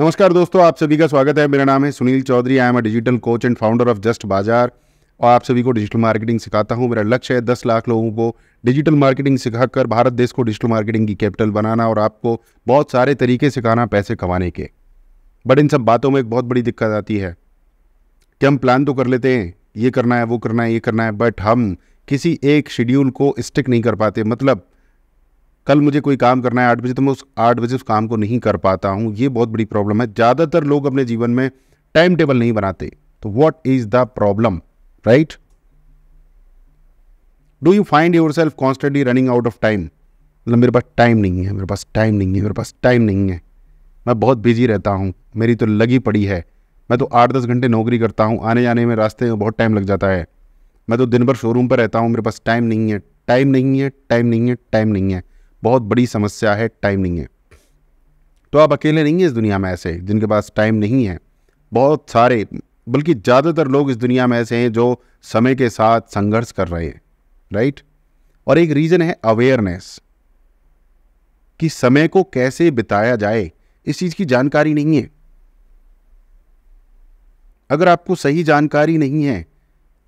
नमस्कार दोस्तों आप सभी का स्वागत है मेरा नाम है Sunil Chaudhary I am a digital coach and founder of just Bazaar और आप सभी को डिजिटल मार्केटिंग सिखाता हूँ मेरा लक्ष्य है दस लाख लोगों को डिजिटल मार्केटिंग सिखाकर भारत देश को डिजिटल मार्केटिंग की कैपिटल बनाना और आपको बहुत सारे तरीके सिखाना पैसे कमाने के बट इन सब बातों में एक बहुत बड़ी दिक्कत आती है कि हम प्लान तो कर लेते हैं ये करना है वो करना है ये करना है बट हम किसी एक शेड्यूल को स्टिक नहीं कर पाते मतलब कल मुझे कोई काम करना है आठ बजे तो मैं उस आठ बजे उस काम को नहीं कर पाता हूँ ये बहुत बड़ी प्रॉब्लम है ज़्यादातर लोग अपने जीवन में टाइम टेबल नहीं बनाते तो what is the problem right do you find yourself constantly running out of time मतलब मेरे पास टाइम नहीं है मेरे पास टाइम नहीं है मेरे पास टाइम नहीं है मैं बहुत बिजी रहता हूँ मेरी तो लगी पड़ी है मैं तो आठ दस घंटे नौकरी करता हूँ आने जाने में रास्ते में बहुत टाइम लग जाता है मैं तो दिन भर शोरूम पर रहता हूँ मेरे पास टाइम नहीं है टाइम नहीं है टाइम नहीं है टाइम नहीं है बहुत बड़ी समस्या है टाइम नहीं है तो आप अकेले नहीं हैं इस दुनिया में ऐसे जिनके पास टाइम नहीं है बहुत सारे बल्कि ज़्यादातर लोग इस दुनिया में ऐसे हैं जो समय के साथ संघर्ष कर रहे हैं राइट और एक रीज़न है अवेयरनेस कि समय को कैसे बिताया जाए इस चीज़ की जानकारी नहीं है अगर आपको सही जानकारी नहीं है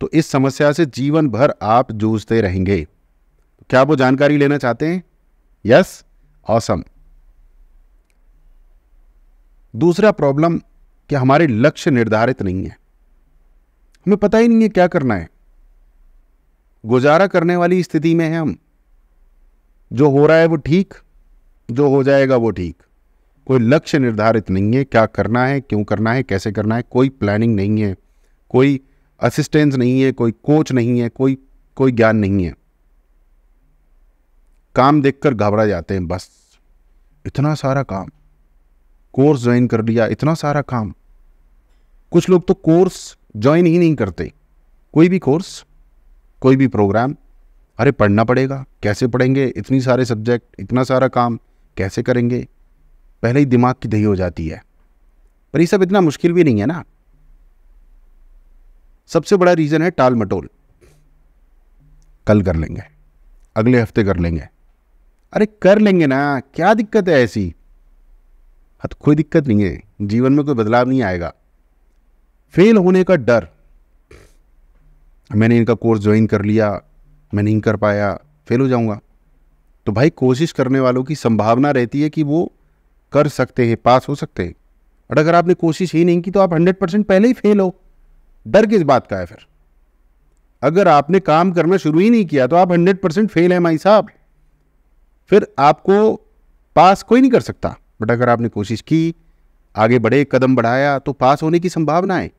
तो इस समस्या से जीवन भर आप जूझते रहेंगे क्या वो जानकारी लेना चाहते हैं यस ऑसम दूसरा प्रॉब्लम कि हमारे लक्ष्य निर्धारित नहीं है हमें पता ही नहीं है क्या करना है गुजारा करने वाली स्थिति में है हम जो हो रहा है वो ठीक जो हो जाएगा वो ठीक कोई लक्ष्य निर्धारित नहीं है क्या करना है क्यों करना है कैसे करना है कोई प्लानिंग नहीं है कोई असिस्टेंस नहीं है कोई कोच नहीं है कोई कोई ज्ञान नहीं है काम देखकर घबरा जाते हैं बस इतना सारा काम कोर्स ज्वाइन कर लिया इतना सारा काम कुछ लोग तो कोर्स ज्वाइन ही नहीं करते कोई भी कोर्स कोई भी प्रोग्राम अरे पढ़ना पड़ेगा कैसे पढ़ेंगे इतनी सारे सब्जेक्ट इतना सारा काम कैसे करेंगे पहले ही दिमाग की दही हो जाती है पर ये सब इतना मुश्किल भी नहीं है ना सबसे बड़ा रीज़न है टाल मटोल कल कर लेंगे अगले हफ्ते कर लेंगे अरे कर लेंगे ना क्या दिक्कत है ऐसी हाँ तो कोई दिक्कत नहीं है जीवन में कोई बदलाव नहीं आएगा फेल होने का डर मैंने इनका कोर्स ज्वाइन कर लिया मैं नहीं कर पाया फेल हो जाऊंगा तो भाई कोशिश करने वालों की संभावना रहती है कि वो कर सकते हैं पास हो सकते हैं और अगर आपने कोशिश ही नहीं की तो आप हंड्रेड परसेंट पहले ही फेल हो डर किस बात का है फिर अगर आपने काम करना शुरू ही नहीं किया तो आप हंड्रेड परसेंट फेल है माई साहब फिर आपको पास कोई नहीं कर सकता बट अगर आपने कोशिश की आगे बढ़े कदम बढ़ाया तो पास होने की संभावना है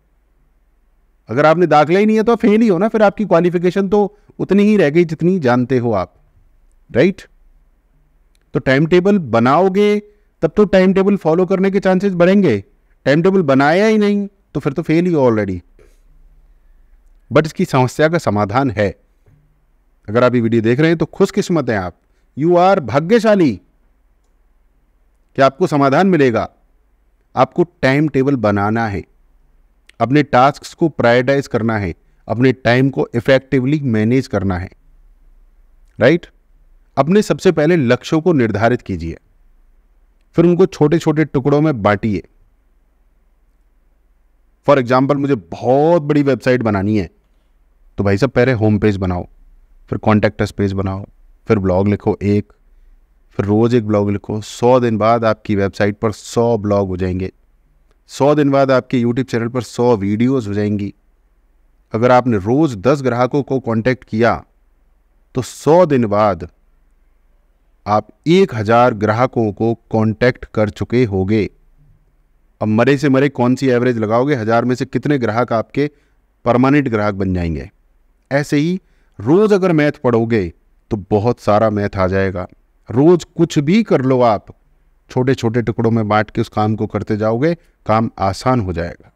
अगर आपने दाखिला ही नहीं है तो फेल ही हो ना फिर आपकी क्वालिफिकेशन तो उतनी ही रह गई जितनी जानते हो आप राइट तो टाइम टेबल बनाओगे तब तो टाइम टेबल फॉलो करने के चांसेस बढ़ेंगे टाइम टेबल बनाया ही नहीं तो फिर तो फेल ही हो ऑलरेडी बट इसकी समस्या का समाधान है अगर आप ये वीडियो देख रहे हैं तो खुशकिस्मत हैं आप यू आर भाग्यशाली कि आपको समाधान मिलेगा आपको टाइम टेबल बनाना है अपने टास्क को प्रायोरिटाइज करना है अपने टाइम को इफेक्टिवली मैनेज करना है राइट अपने सबसे पहले लक्ष्यों को निर्धारित कीजिए फिर उनको छोटे छोटे टुकड़ों में बांटिए फॉर एग्जाम्पल मुझे बहुत बड़ी वेबसाइट बनानी है तो भाई साहब पहले होम पेज बनाओ फिर कॉन्टेक्ट पेज बनाओ फिर ब्लॉग लिखो एक फिर रोज़ एक ब्लॉग लिखो सौ दिन बाद आपकी वेबसाइट पर सौ ब्लॉग हो जाएंगे सौ दिन बाद आपके यूट्यूब चैनल पर सौ वीडियोज हो जाएंगी अगर आपने रोज़ दस ग्राहकों को कांटेक्ट किया तो सौ दिन बाद आप एक हज़ार ग्राहकों को कांटेक्ट कर चुके होगे अब मरे से मरे कौन सी एवरेज लगाओगे हज़ार में से कितने ग्राहक आपके परमानेंट ग्राहक बन जाएंगे ऐसे ही रोज़ अगर मैथ पढ़ोगे तो बहुत सारा मैथ आ जाएगा रोज़ कुछ भी कर लो आप छोटे छोटे टुकड़ों में बांट के उस काम को करते जाओगे काम आसान हो जाएगा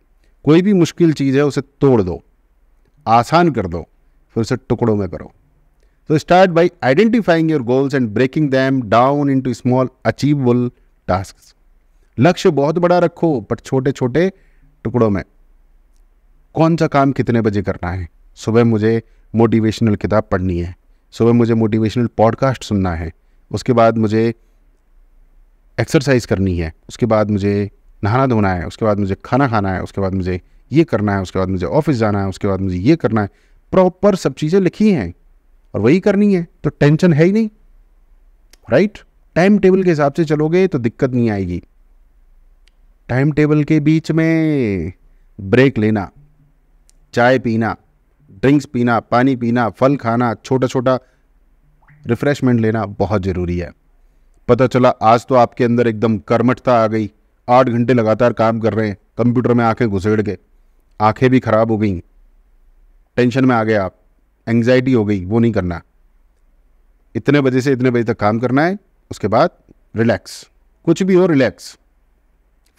कोई भी मुश्किल चीज़ है उसे तोड़ दो आसान कर दो फिर उसे टुकड़ों में करो तो start by identifying your goals and breaking them down into small achievable task लक्ष्य बहुत बड़ा रखो बट छोटे छोटे टुकड़ों में कौन सा काम कितने बजे करना है सुबह मुझे मोटिवेशनल किताब पढ़नी है सुबह मुझे मोटिवेशनल पॉडकास्ट सुनना है उसके बाद मुझे एक्सरसाइज करनी है उसके बाद मुझे नहाना धोना है उसके बाद मुझे खाना खाना है उसके बाद मुझे ये करना है उसके बाद मुझे ऑफिस जाना है उसके बाद मुझे ये करना है प्रॉपर सब चीज़ें लिखी हैं और वही करनी है तो टेंशन है ही नहीं राइट टाइम टेबल के हिसाब से चलोगे तो दिक्कत नहीं आएगी टाइम टेबल के बीच में ब्रेक लेना चाय पीना ड्रिंक्स पीना पानी पीना फल खाना छोटा छोटा रिफ्रेशमेंट लेना बहुत ज़रूरी है पता चला आज तो आपके अंदर एकदम कर्मठता आ गई आठ घंटे लगातार काम कर रहे हैं कंप्यूटर में आंखें घुसेड़ के आंखें भी ख़राब हो गई टेंशन में आ गए आप एंग्जाइटी हो गई वो नहीं करना इतने बजे से इतने बजे तक काम करना है उसके बाद रिलैक्स कुछ भी हो रिलैक्स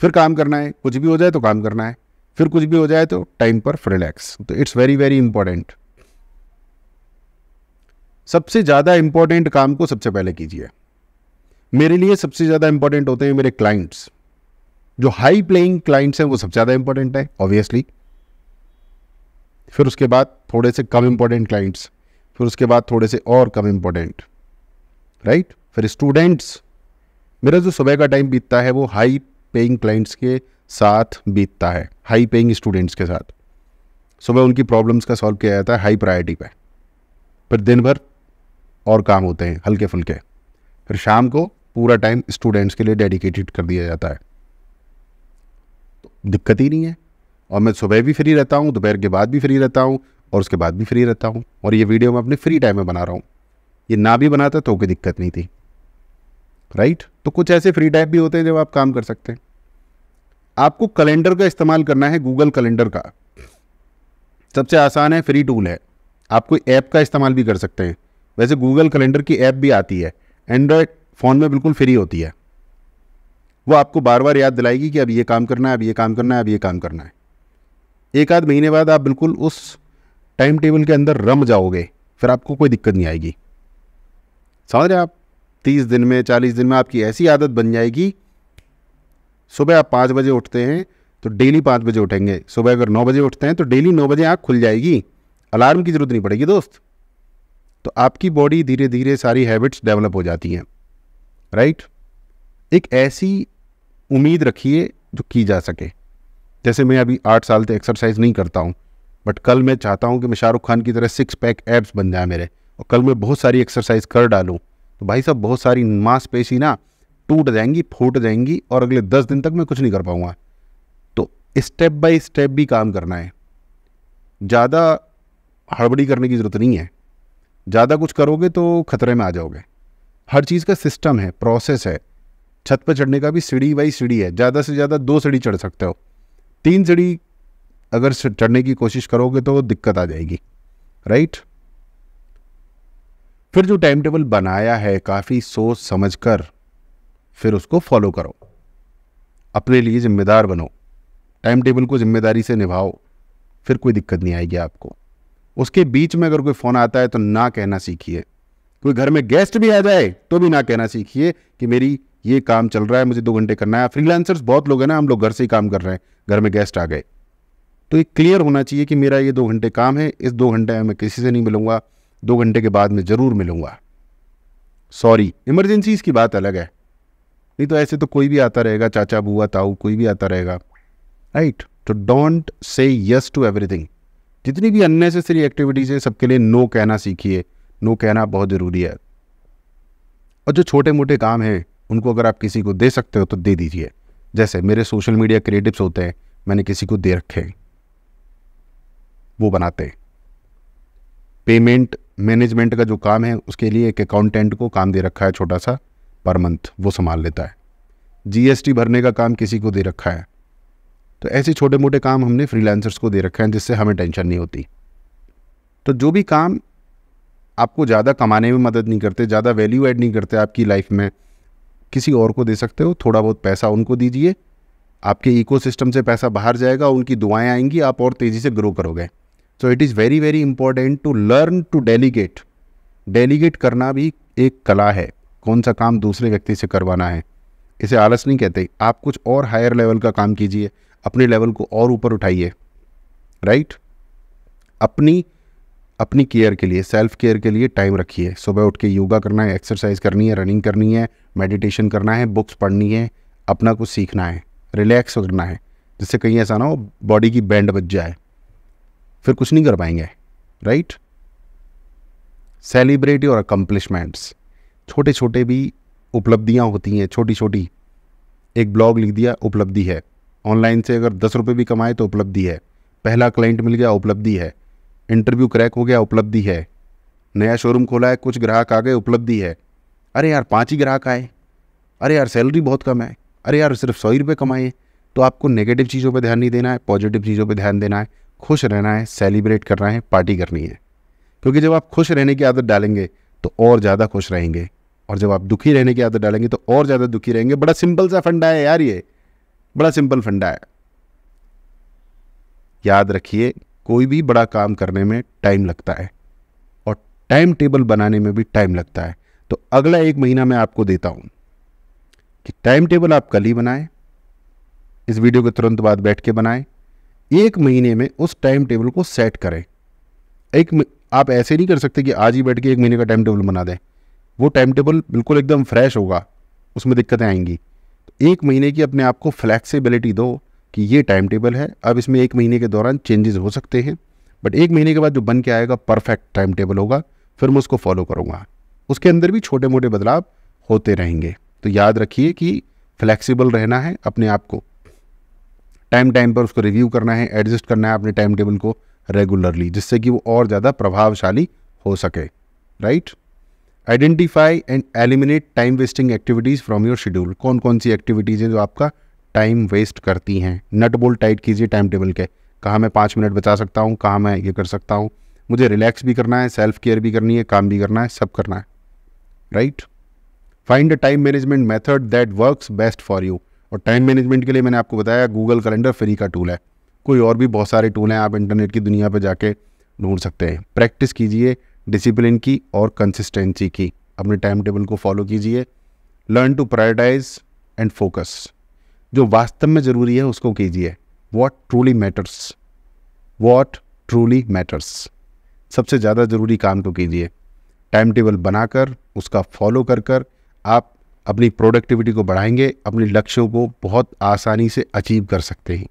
फिर काम करना है कुछ भी हो जाए तो काम करना है फिर कुछ भी हो जाए तो टाइम पर रिलैक्स तो इट्स वेरी वेरी इंपॉर्टेंट सबसे ज़्यादा इंपॉर्टेंट काम को सबसे पहले कीजिए मेरे लिए सबसे ज़्यादा इंपॉर्टेंट होते हैं मेरे क्लाइंट्स जो हाई प्लेइंग क्लाइंट्स हैं वो सबसे ज़्यादा इंपॉर्टेंट है ऑब्वियसली फिर उसके बाद थोड़े से कम इंपॉर्टेंट क्लाइंट्स फिर उसके बाद थोड़े से और कम इंपॉर्टेंट राइट फिर स्टूडेंट्स मेरा जो सुबह का टाइम बीतता है वो हाई पेइंग क्लाइंट्स के साथ बीतता है हाई पेइंग स्टूडेंट्स के साथ सुबह उनकी प्रॉब्लम्स का सॉल्व किया जाता है हाई प्रायोरिटी पे फिर दिन भर और काम होते हैं हल्के फुल्के फिर शाम को पूरा टाइम स्टूडेंट्स के लिए डेडिकेटेड कर दिया जाता है तो दिक्कत ही नहीं है और मैं सुबह भी फ्री रहता हूँ दोपहर के बाद भी फ्री रहता हूँ और उसके बाद भी फ्री रहता हूँ और ये वीडियो मैं अपने फ्री टाइम में बना रहा हूँ ये ना भी बनाता तो कोई दिक्कत नहीं थी राइट तो कुछ ऐसे फ्री टाइम भी होते हैं जब आप काम कर सकते हैं आपको कैलेंडर का इस्तेमाल करना है गूगल कैलेंडर का सबसे आसान है फ्री टूल है आप कोई ऐप का इस्तेमाल भी कर सकते हैं वैसे गूगल कैलेंडर की ऐप भी आती है एंड्रॉयड फ़ोन में बिल्कुल फ्री होती है वो आपको बार बार याद दिलाएगी कि अब ये काम करना है अब ये काम करना है अब ये काम करना है एक आध महीने बाद आप बिल्कुल उस टाइम टेबल के अंदर रम जाओगे फिर आपको कोई दिक्कत नहीं आएगी समझ रहे आप तीस दिन में चालीस दिन में आपकी ऐसी आदत बन जाएगी सुबह आप पाँच बजे उठते हैं तो डेली पाँच बजे उठेंगे सुबह अगर नौ बजे उठते हैं तो डेली नौ बजे आँख खुल जाएगी अलार्म की ज़रूरत नहीं पड़ेगी दोस्त तो आपकी बॉडी धीरे धीरे सारी हैबिट्स डेवलप हो जाती हैं राइट एक ऐसी उम्मीद रखिए जो की जा सके जैसे मैं अभी आठ साल से एक्सरसाइज नहीं करता हूँ बट कल मैं चाहता हूँ कि मैं शाहरुख खान की तरह सिक्स पैक एब्स बन जाए मेरे और कल मैं बहुत सारी एक्सरसाइज कर डालूँ तो भाई साहब बहुत सारी मांसपेशी ना टूट जाएंगी फूट जाएंगी और अगले दस दिन तक मैं कुछ नहीं कर पाऊंगा तो स्टेप बाय स्टेप भी काम करना है ज़्यादा हड़बड़ी करने की ज़रूरत नहीं है ज़्यादा कुछ करोगे तो खतरे में आ जाओगे हर चीज़ का सिस्टम है प्रोसेस है छत पर चढ़ने का भी सीढ़ी बाई सीढ़ी है ज़्यादा से ज़्यादा दो सीढ़ी चढ़ सकते हो तीन सीढ़ी अगर चढ़ने की कोशिश करोगे तो दिक्कत आ जाएगी राइट फिर जो टाइम टेबल बनाया है काफ़ी सोच समझ कर फिर उसको फॉलो करो अपने लिए जिम्मेदार बनो टाइम टेबल को जिम्मेदारी से निभाओ फिर कोई दिक्कत नहीं आएगी आपको उसके बीच में अगर कोई फ़ोन आता है तो ना कहना सीखिए कोई घर में गेस्ट भी आ जाए तो भी ना कहना सीखिए कि मेरी ये काम चल रहा है मुझे दो घंटे करना है फ्रीलांसर्स बहुत लोग हैं ना हम लोग घर से ही काम कर रहे हैं घर में गेस्ट आ गए तो ये क्लियर होना चाहिए कि मेरा ये दो घंटे काम है इस दो घंटे में मैं किसी से नहीं मिलूंगा दो घंटे के बाद मैं ज़रूर मिलूंगा सॉरी इमरजेंसीज की बात अलग है नहीं तो ऐसे तो कोई भी आता रहेगा चाचा बुआ ताऊ कोई भी आता रहेगा राइट तो don't say yes to everything जितनी भी अननेसेसरी एक्टिविटीज़ है सबके लिए नो कहना सीखिए नो कहना बहुत ज़रूरी है और जो छोटे मोटे काम हैं उनको अगर आप किसी को दे सकते हो तो दे दीजिए जैसे मेरे सोशल मीडिया क्रिएटिव्स होते हैं मैंने किसी को दे रखे हैं वो बनाते हैं पेमेंट मैनेजमेंट का जो काम है उसके लिए एक अकाउंटेंट को काम दे रखा है छोटा सा पर मंथ वो संभाल लेता है जीएसटी भरने का काम किसी को दे रखा है तो ऐसे छोटे मोटे काम हमने फ्रीलांसर्स को दे रखे हैं जिससे हमें टेंशन नहीं होती तो जो भी काम आपको ज़्यादा कमाने में मदद नहीं करते ज़्यादा वैल्यू ऐड नहीं करते आपकी लाइफ में किसी और को दे सकते हो थोड़ा बहुत पैसा उनको दीजिए आपके इकोसिस्टम से पैसा बाहर जाएगा उनकी दुआएं आएंगी आप और तेज़ी से ग्रो करोगे so it is very very important to learn to delegate delegate करना भी एक कला है कौन सा काम दूसरे व्यक्ति से करवाना है इसे आलस नहीं कहते आप कुछ और हायर लेवल का काम कीजिए अपने लेवल को और ऊपर उठाइए राइट अपनी अपनी केयर के लिए सेल्फ केयर के लिए टाइम रखिए सुबह उठ के योगा करना है एक्सरसाइज करनी है रनिंग करनी है मेडिटेशन करना है बुक्स पढ़नी है अपना कुछ सीखना है रिलैक्स करना है जिससे कहीं ऐसा ना हो बॉडी की बैंड बच जाए फिर कुछ नहीं कर पाएंगे राइट सेलिब्रेट योर अकम्पलिशमेंट्स छोटे छोटे भी उपलब्धियाँ होती हैं छोटी छोटी एक ब्लॉग लिख दिया उपलब्धि है ऑनलाइन से अगर दस रुपये भी कमाए तो उपलब्धि है पहला क्लाइंट मिल गया उपलब्धि है इंटरव्यू क्रैक हो गया उपलब्धि है नया शोरूम खोला है कुछ ग्राहक आ गए उपलब्धि है अरे यार पाँच ही ग्राहक आए अरे यार सैलरी बहुत कम है अरे यार सिर्फ सौ ही रुपये कमाए तो आपको नेगेटिव चीज़ों पर ध्यान नहीं देना है पॉजिटिव चीज़ों पर ध्यान देना है खुश रहना है सेलिब्रेट करना है पार्टी करनी है क्योंकि जब आप खुश रहने की आदत डालेंगे तो और ज़्यादा खुश रहेंगे और जब आप दुखी रहने की आदत डालेंगे तो और ज़्यादा दुखी रहेंगे बड़ा सिंपल सा फंडा है यार ये बड़ा सिंपल फंडा है याद रखिए कोई भी बड़ा काम करने में टाइम लगता है और टाइम टेबल बनाने में भी टाइम लगता है तो अगला एक महीना मैं आपको देता हूँ कि टाइम टेबल आप कल ही बनाएं इस वीडियो के तुरंत बाद बैठ के बनाएं एक महीने में उस टाइम टेबल को सेट करें एक आप ऐसे नहीं कर सकते कि आज ही बैठ के एक महीने का टाइम टेबल बना दें वो टाइम टेबल बिल्कुल एकदम फ्रेश होगा उसमें दिक्कतें आएंगी तो एक महीने की अपने आप को फ्लैक्सीबिलिटी दो कि ये टाइम टेबल है अब इसमें एक महीने के दौरान चेंजेस हो सकते हैं बट एक महीने के बाद जो बन के आएगा परफेक्ट टाइम टेबल होगा फिर मैं उसको फॉलो करूँगा उसके अंदर भी छोटे मोटे बदलाव होते रहेंगे तो याद रखिए कि फ्लैक्सीबल रहना है अपने आप को टाइम टाइम पर उसको रिव्यू करना है एडजस्ट करना है अपने टाइम टेबल को रेगुलरली जिससे कि वो और ज़्यादा प्रभावशाली हो सके right identify and eliminate time wasting activities from your schedule कौन कौन सी एक्टिविटीज़ हैं जो आपका टाइम वेस्ट करती हैं नट बोल्ट टाइट कीजिए टाइम टेबल के कहाँ मैं पाँच मिनट बचा सकता हूँ कहाँ मैं ये कर सकता हूँ मुझे रिलैक्स भी करना है सेल्फ केयर भी करनी है काम भी करना है सब करना है right find a time management method that works best for you और टाइम मैनेजमेंट के लिए मैंने आपको बताया गूगल कैलेंडर फ्री का टूल है कोई और भी बहुत सारे टूल हैं आप इंटरनेट की दुनिया पर जाके ढूंढ सकते हैं प्रैक्टिस कीजिए डिसिप्लिन की और कंसिस्टेंसी की अपने टाइम टेबल को फॉलो कीजिए learn to prioritise and focus जो वास्तव में ज़रूरी है उसको कीजिए what truly matters what truly matters सबसे ज़्यादा ज़रूरी काम को तो कीजिए टाइम टेबल बनाकर उसका फॉलो कर कर आप अपनी प्रोडक्टिविटी को बढ़ाएंगे अपने लक्ष्यों को बहुत आसानी से अचीव कर सकते हैं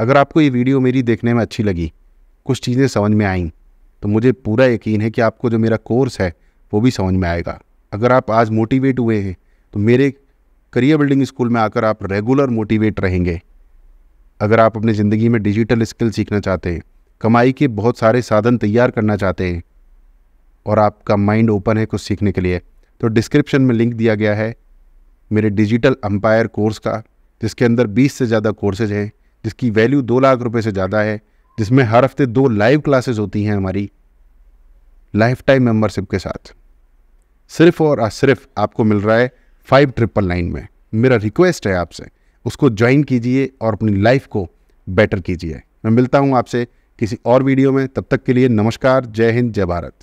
अगर आपको ये वीडियो मेरी देखने में अच्छी लगी कुछ चीज़ें समझ में आईं तो मुझे पूरा यकीन है कि आपको जो मेरा कोर्स है वो भी समझ में आएगा अगर आप आज मोटिवेट हुए हैं तो मेरे करियर बिल्डिंग स्कूल में आकर आप रेगुलर मोटिवेट रहेंगे अगर आप अपनी ज़िंदगी में डिजिटल स्किल सीखना चाहते हैं कमाई के बहुत सारे साधन तैयार करना चाहते हैं और आपका माइंड ओपन है कुछ सीखने के लिए तो डिस्क्रिप्शन में लिंक दिया गया है मेरे डिजिटल अम्पायर कोर्स का जिसके अंदर 20 से ज़्यादा कोर्सेज हैं जिसकी वैल्यू दो लाख रुपए से ज़्यादा है जिसमें हर हफ्ते दो लाइव क्लासेस होती हैं हमारी लाइफ टाइम मेम्बरशिप के साथ सिर्फ और सिर्फ आपको मिल रहा है फाइव ट्रिपल नाइन में मेरा रिक्वेस्ट है आपसे उसको ज्वाइन कीजिए और अपनी लाइफ को बेटर कीजिए मैं मिलता हूँ आपसे किसी और वीडियो में तब तक के लिए नमस्कार जय हिंद जय भारत